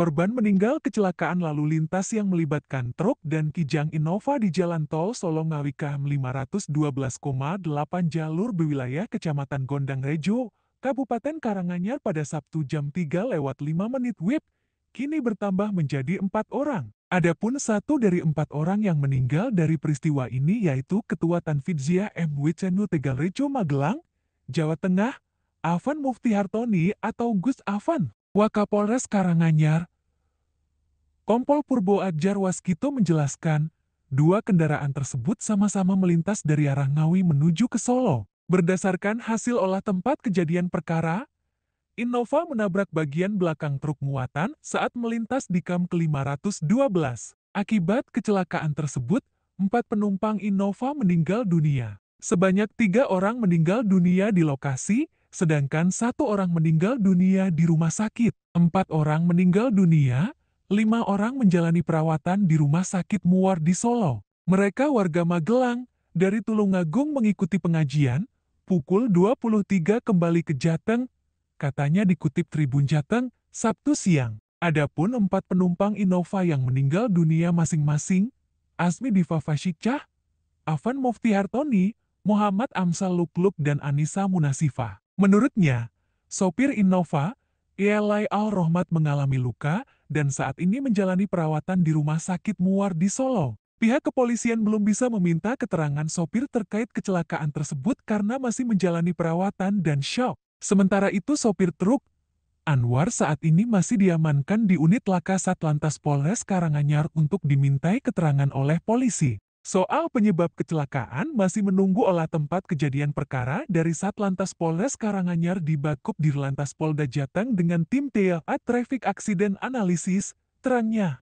Korban meninggal kecelakaan lalu lintas yang melibatkan truk dan Kijang Innova di Jalan Tol Solongawi KM 512,8 jalur di wilayah Kecamatan Gondang Rejo, Kabupaten Karanganyar pada Sabtu jam 3 lewat 5 menit WIB, kini bertambah menjadi empat orang. Adapun satu dari empat orang yang meninggal dari peristiwa ini yaitu Ketua Tanfidzia M. Wicenu Tegal Rejo Magelang, Jawa Tengah, Avan Mufti Hartoni atau Gus Avan, Wakapolres Karanganyar, Kompol Purbo Adjar Waskito menjelaskan, dua kendaraan tersebut sama-sama melintas dari arah Ngawi menuju ke Solo. Berdasarkan hasil olah tempat kejadian perkara, Innova menabrak bagian belakang truk muatan saat melintas di KAM ke-512. Akibat kecelakaan tersebut, empat penumpang Innova meninggal dunia. Sebanyak tiga orang meninggal dunia di lokasi, sedangkan satu orang meninggal dunia di rumah sakit. Empat orang meninggal dunia lima orang menjalani perawatan di Rumah Sakit Muar di Solo. Mereka warga Magelang, dari Tulungagung mengikuti pengajian, pukul 23 kembali ke Jateng, katanya dikutip Tribun Jateng, Sabtu siang. Adapun empat penumpang Innova yang meninggal dunia masing-masing, Asmi Diva Fasyikah, Afan Mufti Hartoni, Muhammad Amsal Lukluk dan Anissa Munasifa. Menurutnya, sopir Innova, Yelai Al-Rohmat mengalami luka dan saat ini menjalani perawatan di rumah sakit Muar di Solo. Pihak kepolisian belum bisa meminta keterangan sopir terkait kecelakaan tersebut karena masih menjalani perawatan dan shock. Sementara itu sopir truk, Anwar saat ini masih diamankan di unit Laka Satlantas Polres Karanganyar untuk dimintai keterangan oleh polisi. Soal penyebab kecelakaan masih menunggu olah tempat kejadian perkara dari Satlantas Polres Karanganyar di Bakup Polda Jateng dengan tim TLA Traffic Accident Analysis, terangnya.